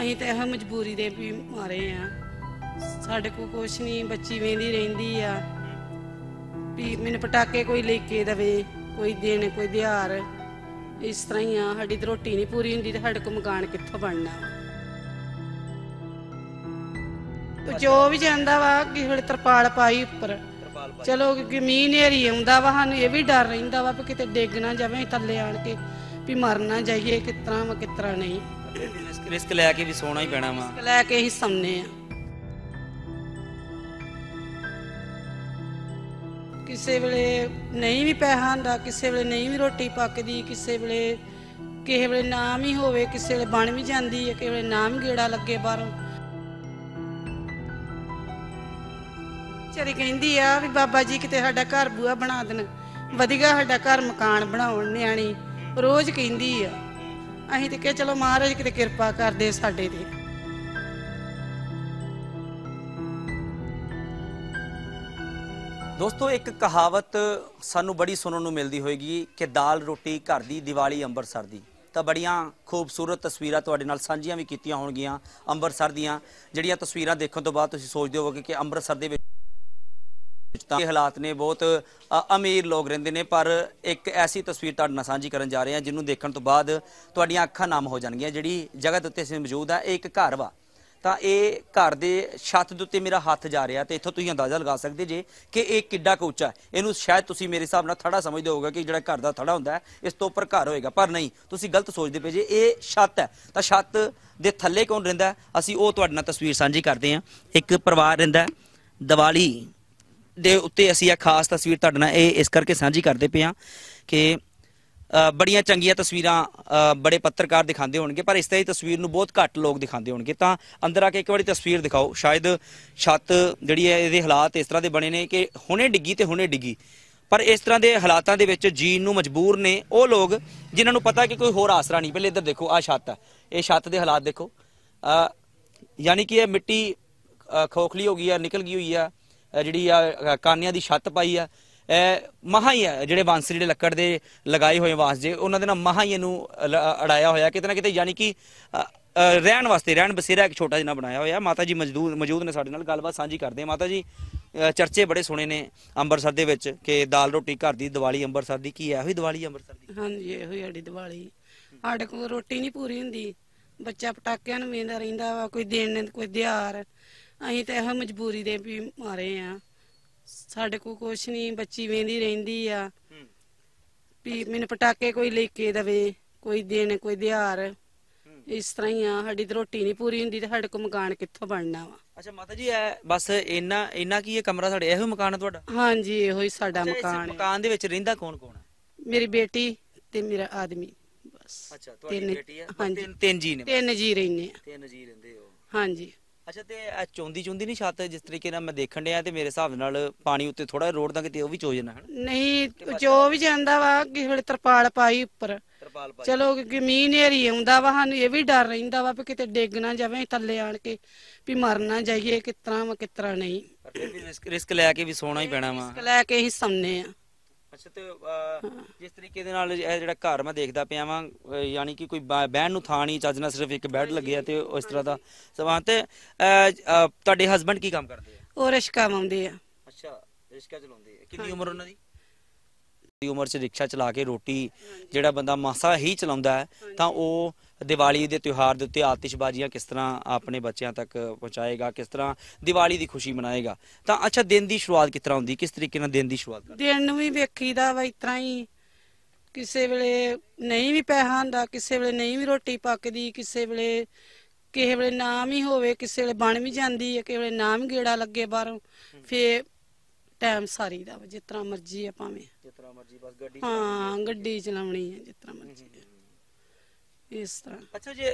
ਅਸੀਂ ਤਾਂ ਇਹ ਮਜਬੂਰੀ ਦੇ ਵੀ ਮਾਰੇ ਆ ਸਾਡੇ ਕੋਲ ਕੁਛ ਨਹੀਂ ਬੱਚੀ ਵੇਂਦੀ ਰਹਿੰਦੀ ਆ ਵੀ ਮੈਨੂੰ ਪਟਾਕੇ ਕੋਈ ਲੈ ਕੇ ਦਵੇ ਕੋਈ ਦੇਣ ਕੋਈ ਦਿਹਾਰ ਇਸ ਤਰ੍ਹਾਂ ਹੀ ਆ ਸਾਡੀ ਤੇ ਰੋਟੀ ਨਹੀਂ ਪੂਰੀ ਹੁੰਦੀ ਤੇ ਸਾਡੇ ਕੋਲ ਮਕਾਨ ਕਿੱਥੋਂ ਬਣਨਾ ਜੋ ਵੀ ਜਾਂਦਾ ਵਾ ਕਿ ਹਲੇ ਤਰਪਾਲ ਪਾਈ ਉੱਪਰ ਚਲੋ ਕਿ ਮੀਂਹ ਨੇਰੀ ਆਉਂਦਾ ਵਾ ਸਾਨੂੰ ਇਹ ਵੀ ਡਰ ਰਹਿੰਦਾ ਵਾ ਕਿ ਕਿਤੇ ਡਿੱਗ ਨਾ ਜਾਵੇ ਥੱਲੇ ਆਣ ਕੇ ਵੀ ਮਰਨਾ ਜਾਈਏ ਕਿਤਨਾ ਵਾ ਤਰ੍ਹਾਂ ਨਹੀਂ ਰਿਸਕ ਲੈ ਕੇ ਵੀ ਸੋਣਾ ਹੀ ਪੈਣਾ ਵਾ ਲੈ ਕੇ ਹੀ ਸੰਨੇ ਆ ਕਿਸੇ ਵੇਲੇ ਨਹੀਂ ਵੀ ਪੈਸਾ ਹੁੰਦਾ ਕਿਸੇ ਵੇਲੇ ਨਹੀਂ ਵੀ ਰੋਟੀ ਪੱਕਦੀ ਕਿਸੇ ਵੇਲੇ ਕਿਸੇ ਵੇਲੇ ਨਾਮ ਹੀ ਹੋਵੇ ਕਿਸੇ ਵੇਲੇ ਬਣ ਵੀ ਜਾਂਦੀ ਹੈ ਕਿਸੇ ਵੇਲੇ ਨਾਮ ਗੇੜਾ ਲੱਗੇ ਬਾਹਰੋਂ ਚਰੀ ਕਹਿੰਦੀ ਆ ਵੀ ਬਾਬਾ ਜੀ ਕਿਤੇ ਸਾਡਾ ਘਰ ਬੂਆ ਬਣਾ ਦੇਣ ਵਧੀਆ ਸਾਡਾ ਘਰ ਮਕਾਨ ਬਣਾਉਣ ਨਿਆਣੀ ਰੋਜ਼ ਕਹਿੰਦੀ ਆ ਅਸੀਂ ਤੇ ਕਿ ਚਲੋ ਮਹਾਰਾਜ ਕਿਤੇ ਕਿਰਪਾ ਕਰ ਦੇ ਸਾਡੇ ਤੇ ਦੋਸਤੋ ਇੱਕ ਕਹਾਵਤ ਸਾਨੂੰ ਬੜੀ ਸੁਣਨ ਨੂੰ ਮਿਲਦੀ ਹੋਏਗੀ ਕਿ ਦਾਲ ਰੋਟੀ ਘਰ ਦੀ ਦੀਵਾਲੀ ਅੰਮ੍ਰਿਤਸਰ ਦੀ ਤਾਂ ਬੜੀਆਂ ਖੂਬਸੂਰਤ ਤਸਵੀਰਾਂ ਤੁਹਾਡੇ ਨਾਲ ਸਾਂਝੀਆਂ ਵੀ ਕੀਤੀਆਂ ਹੋਣਗੀਆਂ ਅੰਮ੍ਰਿਤਸਰ ਦੀਆਂ ਜਿਹੜੀਆਂ ਤਸਵੀਰਾਂ ਦੇਖਣ ਤੋਂ ਬਾਅਦ ਤੁਸੀਂ ਸੋਚਦੇ ਹੋਵੋਗੇ ਕਿ ਅੰਮ੍ਰਿਤਸਰ ਦੇ ਤਾਂ ਹਾਲਾਤ ਨੇ ਬਹੁਤ ਅਮੀਰ ਲੋਕ ਰਹਿੰਦੇ ਨੇ ਪਰ ਇੱਕ ਐਸੀ ਤਸਵੀਰ ਤੁਹਾਡੇ ਨਾਲ ਸਾਂਝੀ ਕਰਨ ਜਾ ਰਹੇ ਹਾਂ ਜਿਹਨੂੰ ਦੇਖਣ ਤੋਂ ਬਾਅਦ ਤੁਹਾਡੀਆਂ ਅੱਖਾਂ ਨਮ ਹੋ ਜਾਣਗੀਆਂ ਜਿਹੜੀ ਜਗ੍ਹਾ ਦੇ ਉੱਤੇ ਸੇ ਮੌਜੂਦ ਆ ਇਹ ਇੱਕ ਘਰ ਵਾ ਤਾਂ ਇਹ ਘਰ ਦੇ ਛੱਤ ਦੇ ਉੱਤੇ ਮੇਰਾ ਹੱਥ ਜਾ ਰਿਹਾ ਤੇ ਇੱਥੋਂ ਤੁਸੀਂ ਅੰਦਾਜ਼ਾ ਲਗਾ ਸਕਦੇ ਜੇ ਕਿ ਇਹ ਕਿੱਡਾ ਕੋਚਾ ਇਹਨੂੰ ਸ਼ਾਇਦ ਤੁਸੀਂ ਮੇਰੇ ਹਿਸਾਬ ਨਾਲ ਥੜਾ ਸਮਝਦੇ ਹੋਗਾ ਕਿ ਜਿਹੜਾ ਘਰ ਦਾ ਥੜਾ ਹੁੰਦਾ ਇਸ ਤੋਂ ਉੱਪਰ ਘਰ ਹੋਏਗਾ ਪਰ ਨਹੀਂ ਤੁਸੀਂ ਗਲਤ ਸੋਚਦੇ ਪਏ ਜੇ ਇਹ ਛੱਤ ਹੈ ਤਾਂ ਛੱਤ ਦੇ ਥੱਲੇ ਕੌਣ ਰਹਿੰਦਾ ਅਸੀਂ ਉਹ ਤੁਹਾਡੇ ਨਾਲ ਤਸਵੀਰ ਸਾਂਝੀ ਕਰਦੇ ਹਾਂ ਇੱਕ ਪਰਿਵਾਰ ਰਹਿੰਦਾ ਦੀਵਾਲੀ ਦੇ ਉੱਤੇ ਅਸੀਂ ਇਹ ਖਾਸ ਤਸਵੀਰ ਤੁਹਾਡੇ ਨਾਲ ਇਹ ਇਸ ਕਰਕੇ ਸਾਂਝੀ ਕਰਦੇ ਪਿਆ ਕਿ ਬੜੀਆਂ ਚੰਗੀਆਂ ਤਸਵੀਰਾਂ ਬੜੇ ਪੱਤਰਕਾਰ ਦਿਖਾਉਂਦੇ ਹੋਣਗੇ ਪਰ ਇਸ ਤਰ੍ਹਾਂ ਦੀ ਤਸਵੀਰ ਨੂੰ ਬਹੁਤ ਘੱਟ ਲੋਕ ਦਿਖਾਉਂਦੇ ਹੋਣਗੇ ਤਾਂ ਅੰਦਰ ਆ ਕੇ ਇੱਕ ਵਾਰੀ ਤਸਵੀਰ ਦਿਖਾਓ ਸ਼ਾਇਦ ਛੱਤ ਜਿਹੜੀ ਹੈ ਇਹਦੇ ਹਾਲਾਤ ਇਸ ਤਰ੍ਹਾਂ ਦੇ ਬਣੇ ਨੇ ਕਿ ਹੁਣੇ ਡਿੱਗੀ ਤੇ ਹੁਣੇ ਡਿੱਗੀ ਪਰ ਇਸ ਤਰ੍ਹਾਂ ਦੇ ਹਾਲਾਤਾਂ ਦੇ ਵਿੱਚ ਜੀਣ ਨੂੰ ਮਜਬੂਰ ਨੇ ਉਹ ਲੋਕ ਜਿਨ੍ਹਾਂ ਨੂੰ ਪਤਾ ਕਿ ਕੋਈ ਹੋਰ ਆਸਰਾ ਨਹੀਂ ਪਹਿਲੇ ਇੱਧਰ ਦੇਖੋ ਆ ਛੱਤ ਇਹ ਛੱਤ ਦੇ ਹਾਲਾਤ ਦੇਖੋ ਯਾਨੀ ਕਿ ਇਹ ਮਿੱਟੀ ਖੋਖਲੀ ਹੋ ਗਈ ਹੈ ਨਿਕਲ ਗਈ ਹੋਈ ਹੈ ਜਿਹੜੀ ਆ ਕਾਨਿਆਂ ਦੀ ਛੱਤ ਪਾਈ ਆ ਮਹਾ ਹੀ ਆ ਜਿਹੜੇ ਬਾਂਸਰੀ ਜਿਹੜੇ ਲੱਕੜ ਦੇ ਲਗਾਏ ਹੋਏ ਵਾਸ ਜੇ ਉਹਨਾਂ ਦੇ ਨਾਲ ਮਹਾ ਹੀ ਇਹਨੂੰ ਅੜਾਇਆ ਹੋਇਆ ਕਿਤੇ ਨਾ ਕਿਤੇ ਯਾਨੀ ਕਿ ਰਹਿਣ ਵਾਸਤੇ ਰਹਿਣ ਬਸੇਰਾ ਇੱਕ ਛੋਟਾ ਜਿਹਾ ਬਣਾਇਆ ਹੋਇਆ ਮਾਤਾ ਜੀ ਮਜਦੂਰ ਮੌਜੂਦ ਨੇ ਸਾਡੇ ਨਾਲ ਗੱਲਬਾਤ ਸਾਂਝੀ ਕਰਦੇ ਆ ਮਾਤਾ ਜੀ ਚਰਚੇ ਬੜੇ ਸੋਹਣੇ ਨੇ ਅੰਮ੍ਰਿਤਸਰ ਦੇ ਵਿੱਚ ਕਿ ਦਾਲ ਰੋਟੀ ਘਰ ਦੀ ਦੀਵਾਲੀ ਅੰਮ੍ਰਿਤਸਰ ਦੀ ਕੀ ਹੈ ਇਹੋ ਹੀ ਦੀਵਾਲੀ ਅੰਮ੍ਰਿਤਸਰ ਦੀ ਹਾਂਜੀ ਇਹੋ ਹੀ ਸਾਡੀ ਦੀਵਾਲੀ ਸਾਡੇ ਕੋਲ ਰੋਟੀ ਨਹੀਂ ਪੂਰੀ ਹੁੰਦੀ ਬੱਚਾ ਪਟਾਕਿਆਂ ਨੂੰ ਵੇਂਦਾ ਰਹਿੰਦਾ ਵਾ ਕੋਈ ਦੇਣ ਕੋਈ ਦਿਹਾਰ ਅਸੀਂ ਤੇ ਇਹ ਮਜਬੂਰੀ ਦੇ ਵੀ ਮਾਰੇ ਆ ਸਾਡੇ ਕੋਲ ਕੁਛ ਨਹੀਂ ਬੱਚੀ ਵੇਂਦੀ ਰਹਿੰਦੀ ਆ ਵੀ ਮੈਨੂੰ ਪਟਾਕੇ ਕੋਈ ਲੈ ਕੇ ਦਵੇ ਕੋਈ ਦੇਣ ਕੋਈ ਦਿਹਾਰ ਇਸ ਤਰ੍ਹਾਂ ਹੀ ਆ ਸਾਡੀ ਤੇ ਰੋਟੀ ਨਹੀਂ ਪੂਰੀ ਹੁੰਦੀ ਤੇ ਸਾਡੇ ਕੋ ਮਕਾਨ ਕਿੱਥੋਂ ਬਣਨਾ ਵਾ ਅੱਛਾ ਮਾਤਾ ਜੀ ਐ ਬਸ ਇੰਨਾ ਇੰਨਾ ਕੀ ਇਹ ਕਮਰਾ ਸਾਡੇ ਇਹੋ ਮਕਾਨ ਹੈ ਤੁਹਾਡਾ ਹਾਂਜੀ ਇਹੋ ਹੀ ਸਾਡਾ ਮਕਾਨ ਹੈ ਮਕਾਨ ਦੇ ਵਿੱਚ ਰਹਿੰਦਾ ਕੌਣ ਕੌਣ ਹੈ ਮੇਰੀ ਬੇਟੀ ਤੇ ਮੇਰਾ ਆਦਮੀ ਬਸ ਅੱਛਾ ਤੁਹਾਡੀ ਤਿੰਨ- ਬੇਟੀ ਹੈ ਤਿੰਨ ਤਿੰਨ ਜੀ ਨੇ ਤਿੰਨ ਜੀ ਰਹਿੰਦੇ ਆ ਤਿੰਨ ਜੀ ਰਹਿੰਦੇ ਹੋ ਹਾਂਜੀ ਅੱਛਾ ਤੇ ਇਹ ਚੌਂਦੀ ਚੁੰਦੀ ਨਹੀਂ ਛੱਤ ਜਿਸ ਤਰੀਕੇ ਨਾਲ ਮੈਂ ਦੇਖਣ ਡਿਆ ਤੇ ਮੇਰੇ ਹਿਸਾਬ ਨਾਲ ਪਾਣੀ ਉੱਤੇ ਥੋੜਾ ਰੋੜ ਦਾ ਕਿਤੇ ਉਹ ਵੀ ਚੋ ਜਾਣਾ ਨਹੀਂ ਚੋ ਵੀ ਜਾਂਦਾ ਵਾ ਕਿਸੇ ਵੇਲੇ ਤਰਪਾਲ ਪਾਈ ਉੱਪਰ ਚਲੋ ਕਿ ਮੀਂਹ ਨੇਰੀ ਆਉਂਦਾ ਵਾ ਸਾਨੂੰ ਇਹ ਵੀ ਡਰ ਰਹਿੰਦਾ ਵਾ ਵੀ ਕਿਤੇ ਡਿੱਗ ਨਾ ਜਾਵੇ ਥੱਲੇ ਆਣ ਕੇ ਵੀ ਮਰ ਨਾ ਜਾਈਏ ਕਿਤਰਾ ਵਾ ਕਿਤਰਾ ਨਹੀਂ ਰਿਸਕ ਲੈ ਕੇ ਵੀ ਸੋਣਾ ਹੀ ਪੈਣਾ ਵਾ ਰਿਸਕ ਲੈ ਕੇ ਹੀ ਸੌਣੇ ਆ ਅੱਛਾ ਤੇ ਜਿਸ ਤਰੀਕੇ ਦੇ ਨਾਲ ਇਹ ਜਿਹੜਾ ਘਰ ਮੈਂ ਦੇਖਦਾ ਪਿਆ ਵਾਂ ਯਾਨੀ ਕਿ ਕੋਈ ਬਹਿਣ ਨੂੰ ਥਾਂ ਨਹੀਂ ਚੱਜ ਨਾਲ ਸਿਰਫ ਇੱਕ ਬੈੱਡ ਲੱਗਿਆ ਤੇ ਉਸ ਤਰ੍ਹਾਂ ਦਾ ਸਵਾਂ ਤੇ ਤੁਹਾਡੇ ਹਸਬੰਡ ਕੀ ਕੰਮ ਕਰਦੇ ਆ ਉਹ ਰਿਸ਼ਕਾ ਆਉਂਦੇ ਆ ਅੱਛਾ ਰਿਸ਼ਕਾ ਚਲਾਉਂਦੇ ਆ ਕਿੰਨੀ ਉਮਰ ਉਹਨਾਂ ਦੀ ਦੀ ਉਮਰ 'ਚ ਰਿਕਸ਼ਾ ਚਲਾ ਕੇ ਰੋਟੀ ਜਿਹੜਾ ਬੰਦਾ ਮਾਸਾ ਹੀ ਚਲਾਉਂਦਾ ਤਾਂ ਉਹ ਦੀਵਾਲੀ ਦੇ ਤਿਉਹਾਰ ਦੇ ਉੱਤੇ ਆਤਿਸ਼ਬਾਜ਼ੀਆਂ ਕਿਸ ਤਰ੍ਹਾਂ ਆਪਣੇ ਬੱਚਿਆਂ ਤੱਕ ਪਹੁੰਚਾਏਗਾ ਕਿਸ ਤਰ੍ਹਾਂ ਦੀਵਾਲੀ ਦੀ ਖੁਸ਼ੀ ਮਨਾਏਗਾ ਤਾਂ ਅੱਛਾ ਦਿਨ ਦੀ ਸ਼ੁਰੂਆਤ ਕਿਸ ਤਰ੍ਹਾਂ ਹੁੰਦੀ ਕਿਸ ਤਰੀਕੇ ਨਾਲ ਦਿਨ ਦੀ ਸ਼ੁਰੂਆਤ ਦਿਨ ਨੂੰ ਵੀ ਵੇਖੀਦਾ ਵਾ ਇਤਰਾ ਹੀ ਕਿਸੇ ਵੇਲੇ ਨਹੀਂ ਵੀ ਪੈਸਾ ਹੁੰਦਾ ਕਿਸੇ ਵੇਲੇ ਨਹੀਂ ਵੀ ਰੋਟੀ ਪੱਕਦੀ ਕਿਸੇ ਵੇਲੇ ਕਿਸੇ ਵੇਲੇ ਨਾਮ ਹੀ ਹੋਵੇ ਕਿਸੇ ਵੇਲੇ ਬਣ ਵੀ ਜਾਂਦੀ ਹੈ ਕਿਸੇ ਵੇਲੇ ਨਾਮ ਗੇੜਾ ਲੱਗੇ ਬਾਹਰੋਂ ਫੇ ਟਾਈਮ ਸਾਰੀ ਦਾ ਜਿਸ ਤਰ੍ਹਾਂ ਮਰਜ਼ੀ ਆ ਭਾਵੇਂ ਜਿਸ ਤਰ੍ਹਾਂ ਮਰਜ਼ੀ ਬਸ ਗੱਡੀ ਹਾਂ ਗੱਡੀ ਚਲਾਉਣੀ ਹੈ ਜਿਸ ਤਰ੍ਹਾਂ ਮਰਜ਼ੀ ਇਸ ਤਰ੍ਹਾਂ ਅੱਛਾ ਜੇ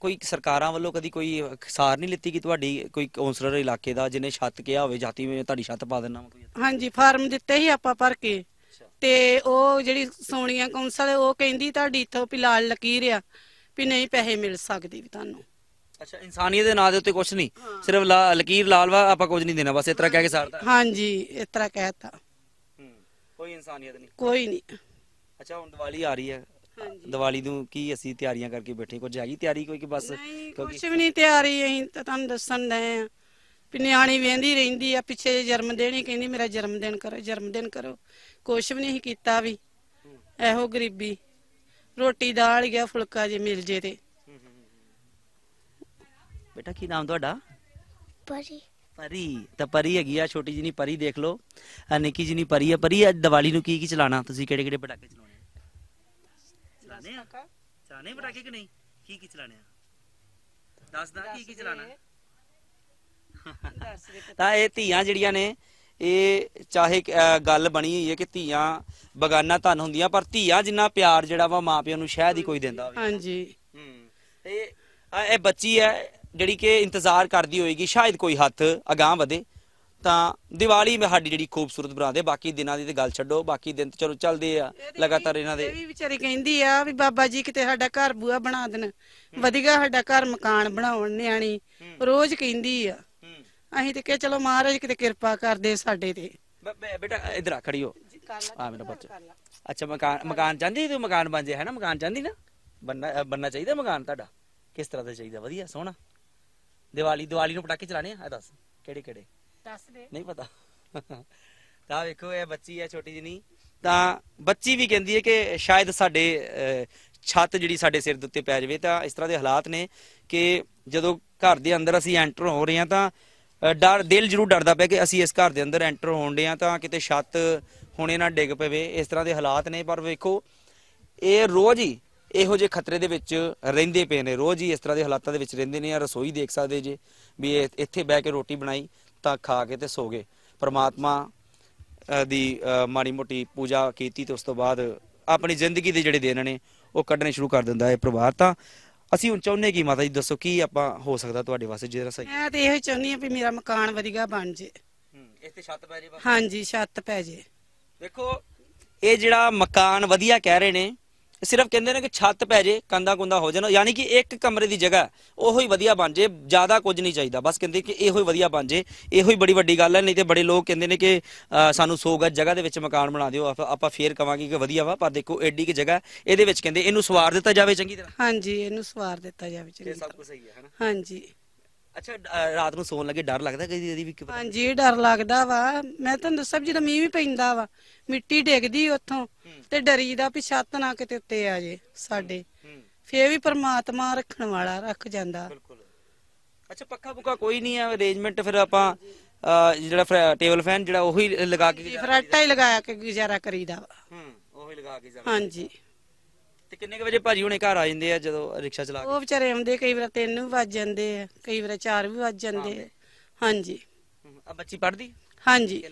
ਕੋਈ ਸਰਕਾਰਾਂ ਵੱਲੋਂ ਕਦੀ ਕੋਈ ਖਸਾਰ ਨਹੀਂ ਲਿੱਤੀ ਕਿ ਤੁਹਾਡੀ ਕੋਈ ਕਾਉਂਸਲਰ ਇਲਾਕੇ ਦਾ ਜਿਹਨੇ ਛੱਤ ਕਿਹਾ ਹੋਵੇ ਜਾਤੀ ਵਿੱਚ ਤੁਹਾਡੀ ਛੱਤ ਪਾ ਦੇਣਾ ਕੋਈ ਹਾਂਜੀ ਫਾਰਮ ਦਿੱਤੇ ਸੀ ਆਪਾਂ ਭਰ ਕੇ ਤੇ ਉਹ ਜਿਹੜੀ ਸੋਨੀਆ ਕਾਉਂਸਲ ਉਹ ਕਹਿੰਦੀ ਤੁਹਾਡੀ ਇੱਥੋਂ ਪਿਲਾਲ ਲਕੀਰ ਆ ਵੀ ਨਹੀਂ ਪੈਸੇ ਮਿਲ ਸਕਦੇ ਵੀ ਤੁਹਾਨੂੰ ਅੱਛਾ ਇਨਸਾਨੀਅਤ ਦੇ ਨਾਂ ਦੇ ਉੱਤੇ ਕੁਝ ਨਹੀਂ ਸਿਰਫ ਲਕੀਰ ਲਾਲਵਾ ਆਪਾਂ ਕੁਝ ਨਹੀਂ ਦੇਣਾ ਬਸ ਇਸ ਤਰ੍ਹਾਂ ਕਹਿ ਕੇ ਸਾਰਦਾ ਹਾਂਜੀ ਇਸ ਤਰ੍ਹਾਂ ਕਹਿਤਾ ਕੋਈ ਇਨਸਾਨੀਅਤ ਨਹੀਂ ਕੋਈ ਨਹੀਂ ਅੱਛਾ ਹੁਣ ਦੀਵਾਲੀ ਆ ਰਹੀ ਹੈ ਹਾਂਜੀ ਦੀਵਾਲੀ ਨੂੰ ਕੀ ਅਸੀਂ ਤਿਆਰੀਆਂ ਕਰਕੇ ਬੈਠੇ ਕੁਝ ਹੈਗੀ ਤਿਆਰੀ ਕੋਈ ਕਿ ਬਸ ਕੁਝ ਕੁਛ ਵੀ ਨਹੀਂ ਤਿਆਰੀ ਅਸੀਂ ਤਾਂ ਤੁਹਾਨੂੰ ਦੱਸਣ ਦੇ ਆ ਵੀ ਨਿਆਣੀ ਵੇਂਦੀ ਰਹਿੰਦੀ ਆ ਪਿੱਛੇ ਜੇ ਜਨਮ ਦੇਣੀ ਕਹਿੰਦੀ ਮੇਰਾ ਜਨਮ ਦਿਨ ਕਰੋ ਜਨਮ ਦਿਨ ਕਰੋ ਕੁਛ ਵੀ ਨਹੀਂ ਕੀਤਾ ਵੀ ਇਹੋ ਗਰੀਬੀ ਰੋਟੀ ਦਾਲ ਗਿਆ ਫੁਲਕਾ ਜੇ ਮਿਲ ਜੇ ਤੇ ਬੇਟਾ ਕੀ ਨਾਮ ਤੁਹਾਡਾ ਪਰੀ ਪਰੀ ਤਾਂ ਪਰੀ ਹੈਗੀ ਆ ਛੋਟੀ ਜਿਹੀ ਪਰੀ ਦੇਖ ਲਓ ਆ ਨਿੱਕੀ ਜਿਹੀ ਪਰੀ ਆ ਪਰੀ ਅੱਜ ਦੀਵਾਲੀ ਨੂੰ ਕੀ ਕੀ ਚਲਾਣਾ ਤੁਸੀਂ ਕਿਹੜੇ ਕਿਹੜੇ ਪਟਾਕੇ ਚਲਾਉਣੇ ਚਲਾਣੇ ਆ ਚਲਾਣੇ ਪਟਾਕੇ ਕਿ ਨਹੀਂ ਕੀ ਕੀ ਚਲਾਣੇ ਆ ਦੱਸਦਾ ਕੀ ਕੀ ਚਲਾਣਾ ਤਾਂ ਇਹ ਧੀਆਂ ਜਿਹੜੀਆਂ ਨੇ ਇਹ ਚਾਹੇ ਗੱਲ ਬਣੀ ਹੋਈ ਹੈ ਕਿ ਧੀਆਂ ਬਗਾਨਾ ਧਨ ਹੁੰਦੀਆਂ ਪਰ ਧੀਆਂ ਜਿੰਨਾ ਪਿਆਰ ਜਿਹੜਾ ਵਾ ਮਾਪਿਆਂ ਨੂੰ ਸ਼ਾਇਦ ਹੀ ਕੋਈ ਦਿੰਦਾ ਹੋਵੇ ਹਾਂਜੀ ਹੂੰ ਇਹ ਇਹ ਬੱਚੀ ਹੈ ਜਿਹੜੀ ਕਿ ਇੰਤਜ਼ਾਰ ਕਰਦੀ ਹੋਏਗੀ ਸ਼ਾਇਦ ਕੋਈ ਹੱਥ ਅਗਾਹ ਵਧੇ ਤਾਂ ਦੀਵਾਲੀ ਮੇ ਸਾਡੀ ਜਿਹੜੀ ਖੂਬਸੂਰਤ ਬਣਾਦੇ ਬਾਕੀ ਦਿਨਾਂ ਦੀ ਤੇ ਗੱਲ ਛੱਡੋ ਬਾਕੀ ਦਿਨ ਤੇ ਚਲੋ ਚੱਲਦੇ ਆ ਲਗਾਤਾਰ ਇਹਨਾਂ ਦੇ ਇਹ ਵੀ ਵਿਚਾਰੀ ਕਹਿੰਦੀ ਆ ਵੀ ਬਾਬਾ ਜੀ ਕਿਤੇ ਸਾਡਾ ਘਰ ਬੂਆ ਬਣਾ ਦੇਣ ਵਧੀਆ ਸਾਡਾ ਘਰ ਮਕਾਨ ਬਣਾਉਣ ਨਿਆਣੀ ਰੋਜ਼ ਕਹਿੰਦੀ ਆ ਅਸੀਂ ਤੇ ਕਿ ਚਲੋ ਮਹਾਰਾਜ ਕਿਤੇ ਕਿਰਪਾ ਕਰਦੇ ਸਾਡੇ ਤੇ ਬੇਟਾ ਇਧਰ ਆ ਖੜੀ ਹੋ ਆ ਮੇਰਾ ਬੱਚਾ ਅੱਛਾ ਮਕਾਨ ਮਕਾਨ ਚਾਹੁੰਦੀ ਤੂੰ ਮਕਾਨ ਬਣ ਜੇ ਹੈ ਨਾ ਮਕਾਨ ਚਾਹੁੰਦੀ ਨਾ ਬੰਨਾ ਬੰਨਾ ਚਾਹੀਦਾ ਮਕਾਨ ਤੁਹਾਡਾ ਕਿਸ ਤਰ੍ਹਾਂ ਦਾ ਚਾਹੀਦਾ ਵਧੀਆ ਸੋਹਣਾ ਦੀਵਾਲੀ ਦੀਵਾਲੀ ਨੂੰ ਪਟਾਕੇ ਚਲਾਣੇ ਆ ਦੱਸ ਕਿਹੜੇ ਕਿਹੜੇ ਦੱਸ ਦੇ ਨਹੀਂ ਪਤਾ ਤਾਂ ਵੇਖੋ ਇਹ ਬੱਚੀ ਹੈ ਛੋਟੀ ਜਿਹੀ ਤਾਂ ਬੱਚੀ ਵੀ ਕਹਿੰਦੀ ਹੈ ਕਿ ਸ਼ਾਇਦ ਸਾਡੇ ਛੱਤ ਜਿਹੜੀ ਸਾਡੇ ਸਿਰ ਦੇ ਉੱਤੇ ਪੈ ਜਾਵੇ ਤਾਂ ਇਸ ਤਰ੍ਹਾਂ ਦੇ ਹਾਲਾਤ ਨੇ ਕਿ ਜਦੋਂ ਘਰ ਦੇ ਅੰਦਰ ਅਸੀਂ ਐਂਟਰ ਹੋ ਰਹੇ ਹਾਂ ਤਾਂ ਡਰ ਦਿਲ ਜ਼ਰੂਰ ਡਰਦਾ ਪਿਆ ਕਿ ਅਸੀਂ ਇਸ ਘਰ ਦੇ ਅੰਦਰ ਐਂਟਰ ਹੋਣ ਦੇ ਆ ਤਾਂ ਕਿਤੇ ਛੱਤ ਹੁਣੇ ਨਾ ਡਿੱਗ ਪਵੇ ਇਸ ਤਰ੍ਹਾਂ ਦੇ ਹਾਲਾਤ ਨੇ ਪਰ ਵੇਖੋ ਇਹ ਰੋਜ਼ ਹੀ ਇਹੋ ਜੇ ਖਤਰੇ ਦੇ ਵਿੱਚ ਰਹਿੰਦੇ ਪਏ ਨੇ ਰੋਜ਼ ਹੀ ਇਸ ਤਰ੍ਹਾਂ ਦੇ ਹਾਲਾਤਾਂ ਦੇ ਵਿੱਚ ਰਹਿੰਦੇ ਨੇ ਆ ਰਸੋਈ ਦੇਖ ਸਕਦੇ ਜੇ ਵੀ ਇੱਥੇ ਬਹਿ ਕੇ ਰੋਟੀ ਬਣਾਈ ਤਾਂ ਖਾ ਕੇ ਤੇ ਸੋ ਗਏ ਪ੍ਰਮਾਤਮਾ ਦੀ ਮਾੜੀ ਮੋਟੀ ਪੂਜਾ ਕੀਤੀ ਤੇ ਉਸ ਤੋਂ ਬਾਅਦ ਆਪਣੀ ਜ਼ਿੰਦਗੀ ਦੇ ਜਿਹੜੇ ਦਿਨ ਨੇ ਉਹ ਕੱਢਣੇ ਸ਼ੁਰੂ ਕਰ ਦਿੰਦਾ ਹੈ ਪਰਿਵਾਰ ਤਾਂ ਅਸੀਂ ਹੁਣ ਚਾਹੁੰਦੇ ਕੀ ਮਾਤਾ ਜੀ ਦੱਸੋ ਕੀ ਆਪਾਂ ਹੋ ਸਕਦਾ ਤੁਹਾਡੇ ਵਾਸਤੇ ਜਿਹੜਾ ਸਹੀ ਮੈਂ ਤੇ ਇਹੋ ਚਾਹੁੰਦੀ ਆ ਵੀ ਮੇਰਾ ਮਕਾਨ ਵਧੀਆ ਬਣ ਜੇ ਇੱਥੇ ਛੱਤ ਪੈ ਜੇ ਹਾਂਜੀ ਛੱਤ ਪੈ ਜੇ ਦੇਖੋ ਇਹ ਜਿਹੜਾ ਮਕਾਨ ਵਧੀਆ ਕਹਿ ਰਹੇ ਨੇ ਸਿਰਫ ਕਹਿੰਦੇ ਨੇ ਕਿ ਛੱਤ ਪੈ ਜੇ ਕੰਦਾ ਕੁੰਦਾ ਹੋ ਜਾਣਾ ਯਾਨੀ ਕਿ ਇੱਕ ਕਮਰੇ ਦੀ ਜਗ੍ਹਾ ਉਹੋ ਹੀ ਵਧੀਆ ਬਣ ਜੇ ਜ਼ਿਆਦਾ ਕੁਝ ਨਹੀਂ ਚਾਹੀਦਾ ਬਸ ਕਹਿੰਦੇ ਕਿ ਇਹੋ ਹੀ ਵਧੀਆ ਬਣ ਜੇ ਇਹੋ ਹੀ ਬੜੀ ਵੱਡੀ ਗੱਲ ਹੈ ਨਹੀਂ ਤੇ ਬੜੇ ਲੋਕ ਕਹਿੰਦੇ ਨੇ ਕਿ ਸਾਨੂੰ 100 ਗੱਜ ਜਗ੍ਹਾ ਦੇ ਵਿੱਚ ਮਕਾਨ ਬਣਾ ਦਿਓ ਆਪਾਂ ਫੇਰ ਕਵਾਂਗੇ ਕਿ ਵਧੀਆ ਵਾ ਪਰ ਦੇਖੋ ਐਡੀ ਕਿ ਜਗ੍ਹਾ ਇਹਦੇ ਵਿੱਚ ਕਹਿੰਦੇ ਇਹਨੂੰ ਸਵਾਰ ਦਿੱਤਾ ਜਾਵੇ ਚੰਗੀ ਤਰ੍ਹਾਂ ਹਾਂਜੀ ਇਹਨੂੰ ਸਵਾਰ ਦਿੱਤਾ ਜਾਵੇ ਚੰਗੀ ਤਰ੍ਹਾਂ ਸਭ ਕੁਝ ਸਹੀ ਹੈ ਹਨਾ ਹਾਂਜੀ ਅੱਛਾ ਰਾਤ ਨੂੰ ਸੌਣ ਲੱਗੇ ਡਰ ਲੱਗਦਾ ਕਦੀ ਕਦੀ ਵੀ ਕਿ ਪਤਾ- ਹਾਂਜੀ ਡਰ ਲੱਗਦਾ ਵਾ ਮੈਂ ਤੁਹਾਨੂੰ ਦੱਸਾਂ ਜਿਹੜਾ ਜਦੋਂ ਮੀਂਹ ਵੀ ਪੈਂਦਾ ਵਾ ਮਿੱਟੀ ਡਿੱਗਦੀ ਉੱਥੋਂ ਤੇ ਡਰੀਦਾ ਵੀ ਛੱਤ ਨਾ ਕਿਤੇ ਉੱਤੇ ਆ ਜੇ ਸਾਡੇ ਫੇਰ ਵੀ ਪ੍ਰਮਾਤਮਾ ਰੱਖਣ ਵਾਲਾ ਰੱਖ ਜਾਂਦਾ ਬਿਲਕੁਲ ਅੱਛਾ ਪੱਖਾ ਪੁੱਖਾ ਕੋਈ ਨਹੀਂ ਹੈ ਅਰੇਂਜਮੈਂਟ ਫਿਰ ਆਪਾਂ ਜਿਹੜਾ ਟੇਬਲ ਫੈਨ ਜਿਹੜਾ ਉਹੀ ਲਗਾ ਕੇ ਫਰਾਟਾ ਹੀ ਲਗਾਇਆ ਕੇ ਗੁਜ਼ਾਰਾ ਕਰੀਦਾ ਹੂੰ ਉਹੀ ਲਗਾ ਕੇ ਜਾਵਾਂਗੇ। ਹਾਂਜੀ ਤੇ ਕਿੰਨੇ ਵਜੇ ਭਾਜੀ ਹੁਣੇ ਘਰ ਆ ਜਾਂਦੇ ਆ ਜਦੋਂ ਰਿਕਸ਼ਾ ਚਲਾ ਕੇ ਉਹ ਵਿਚਾਰੇ ਆਉਂਦੇ ਕਈ ਵਾਰ 3 ਵੀ ਵੱਜ ਜਾਂਦੇ ਆ ਕਈ ਵਾਰ 4 ਵੀ ਵੱਜ ਜਾਂਦੇ ਆ ਹਾਂਜੀ ਆ ਬੱਚੀ ਪੜਦੀ ਹਾਂਜੀ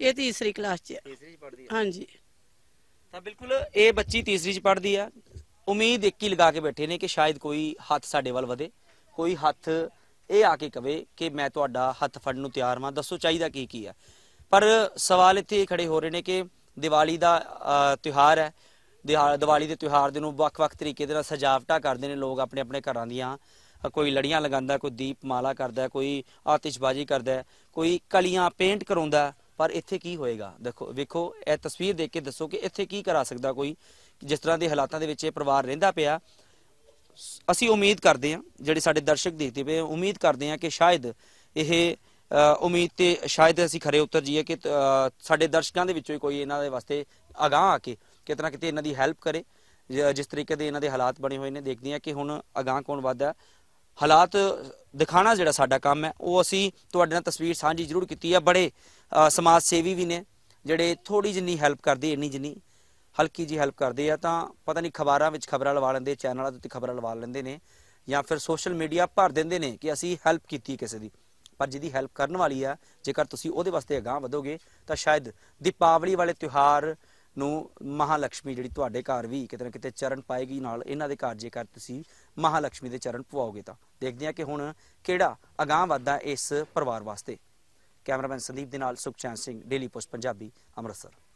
ਇਹ ਤੀਸਰੀ ਕਲਾਸ 'ਚ ਆ। ਤੀਸਰੀ ਚ ਪੜਦੀ ਆ ਹਾਂਜੀ ਤਾਂ ਬਿਲਕੁਲ ਇਹ ਬੱਚੀ ਤੀਸਰੀ ਚ ਪੜਦੀ ਆ ਉਮੀਦ ਇੱਕ ਹੀ ਲਗਾ ਕੇ ਬੈਠੇ ਨੇ ਕਿ ਸ਼ਾਇਦ ਕੋਈ ਹੱਥ ਸਾਡੇ ਵੱਲ ਵਧੇ ਕੋਈ ਹੱਥ ਇਹ ਆ ਕੇ ਕਵੇ ਕਿ ਮੈਂ ਤੁਹਾਡਾ ਹੱਥ ਫੜਨ ਨੂੰ ਤਿਆਰ ਹਾਂ ਦੱਸੋ ਚਾਹੀਦਾ ਕੀ ਕੀ ਆ ਪਰ ਸਵਾਲ ਇੱਥੇ ਖੜੇ ਹੋ ਰਹੇ ਨੇ ਕਿ ਦੀਵਾਲੀ ਦਾ ਤਿਹਾਰ ਤਿਉਹਾਰ ਹੈ ਦੀਵਾਲੀ ਦੇ ਤਿਉਹਾਰ ਦੇ ਨੂੰ ਵੱਖ-ਵੱਖ ਤਰੀਕੇ ਦੇ ਨਾਲ ਸਜਾਵਟਾਂ ਕਰਦੇ ਨੇ ਲੋਕ ਆਪਣੇ ਆਪਣੇ ਘਰਾਂ ਦੀਆਂ ਕੋਈ ਲੜੀਆਂ ਲਗਾਉਂਦਾ ਕੋਈ ਦੀਪ ਮਾਲਾ ਕਰਦਾ ਕੋਈ ਆਤਿਸ਼ਬਾਜ਼ੀ ਕਰਦਾ ਕੋਈ ਕਲੀਆਂ ਪੇਂਟ ਕਰਾਉਂਦਾ ਪਰ ਇੱਥੇ ਕੀ ਹੋਏਗਾ ਦੇਖੋ ਵੇਖੋ ਇਹ ਤਸਵੀਰ ਦੇਖ ਕੇ ਦੱਸੋ ਕਿ ਇੱਥੇ ਕੀ ਕਰਾ ਸਕਦਾ ਕੋਈ ਜਿਸ ਤਰ੍ਹਾਂ ਦੇ ਹਾਲਾਤਾਂ ਦੇ ਵਿੱਚ ਇਹ ਪਰਿਵਾਰ ਰਹਿੰਦਾ ਪਿਆ ਅਸੀਂ ਉਮੀਦ ਕਰਦੇ ਹਾਂ ਜਿਹੜੇ ਸਾਡੇ ਦਰਸ਼ਕ ਦੇਖਦੇ ਪਏ ਉਮੀਦ ਕਰਦੇ ਹਾਂ ਕਿ ਸ਼ਾਇਦ ਇਹ ਉਮੀਦ ਤੇ ਸ਼ਾਇਦ ਅਸੀਂ ਖਰੇ ਉਤਰ ਜਾਈਏ ਕਿ ਸਾਡੇ ਦਰਸ਼ਕਾਂ ਦੇ ਵਿੱਚੋਂ ਕੋਈ ਇਹਨਾਂ ਦੇ ਵਾਸਤੇ ਅਗਾਹ ਆ ਕੇ ਕਿਤਨਾ ਕਿਤੇ ਇਹਨਾਂ ਦੀ ਹੈਲਪ ਕਰੇ ਜਿਸ ਤਰੀਕੇ ਦੇ ਇਹਨਾਂ ਦੇ ਹਾਲਾਤ ਬਣੇ ਹੋਏ ਨੇ ਦੇਖਦੇ ਆ ਕਿ ਹੁਣ ਅਗਾਹ ਕੌਣ ਵੱਧਦਾ ਹਾਲਾਤ ਦਿਖਾਣਾ ਜਿਹੜਾ ਸਾਡਾ ਕੰਮ ਹੈ ਉਹ ਅਸੀਂ ਤੁਹਾਡੇ ਨਾਲ ਤਸਵੀਰ ਸਾਂਝੀ ਜ਼ਰੂਰ ਕੀਤੀ ਹੈ ਬੜੇ ਸਮਾਜ ਸੇਵੀ ਵੀ ਨੇ ਜਿਹੜੇ ਥੋੜੀ ਜਿੰਨੀ ਹੈਲਪ ਕਰਦੇ ਇੰਨੀ ਜਿੰਨੀ ਹਲਕੀ ਜੀ ਹੈਲਪ ਕਰਦੇ ਆ ਤਾਂ ਪਤਾ ਨਹੀਂ ਖਬਰਾਂ ਵਿੱਚ ਖਬਰਾਂ ਲਵਾ ਲੈਂਦੇ ਚੈਨਲਾਂ ਤੇ ਖਬਰਾਂ ਲਵਾ ਲੈਂਦੇ ਨੇ ਜਾਂ ਫਿਰ ਸੋਸ਼ਲ ਮੀਡੀਆ ਭਰ ਦਿੰਦੇ ਨੇ ਕਿ ਅਸੀਂ ਹੈਲਪ ਕੀਤੀ ਕਿਸੇ ਦੀ ਪਰ ਜਿਹਦੀ ਹੈਲਪ ਕਰਨ ਵਾਲੀ ਆ ਜੇਕਰ ਤੁਸੀਂ ਉਹਦੇ ਵਾਸਤੇ ਅਗਾਹ ਵਧੋਗੇ ਤਾਂ ਸ਼ਾਇਦ ਦੀਪਾਵਲੀ ਵਾਲੇ ਤਿਉਹਾਰ ਨੂੰ ਮਹਾਲక్ష్ਮੀ ਜਿਹੜੀ ਤੁਹਾਡੇ ਘਰ ਵੀ ਕਿਤੇ ਨਾ ਕਿਤੇ ਚਰਨ ਪਾਏਗੀ ਨਾਲ ਇਹਨਾਂ ਦੇ ਘਰ ਜੇਕਰ ਤੁਸੀਂ ਮਹਾਲక్ష్ਮੀ ਦੇ ਚਰਨ ਪਵਾਓਗੇ ਤਾਂ ਦੇਖਦੇ ਹਾਂ ਕਿ ਹੁਣ ਕਿਹੜਾ ਅਗਾਹ ਵਾਦਾ ਇਸ ਪਰਿਵਾਰ ਵਾਸਤੇ ਕੈਮਰਾਮੈਨ ਸੰਦੀਪ ਦੇ ਨਾਲ ਸੁਖਚੈਨ ਸਿੰਘ ਡੇਲੀ ਪੋਸਟ ਪੰਜਾਬੀ ਅੰਮ੍ਰਿਤਸਰ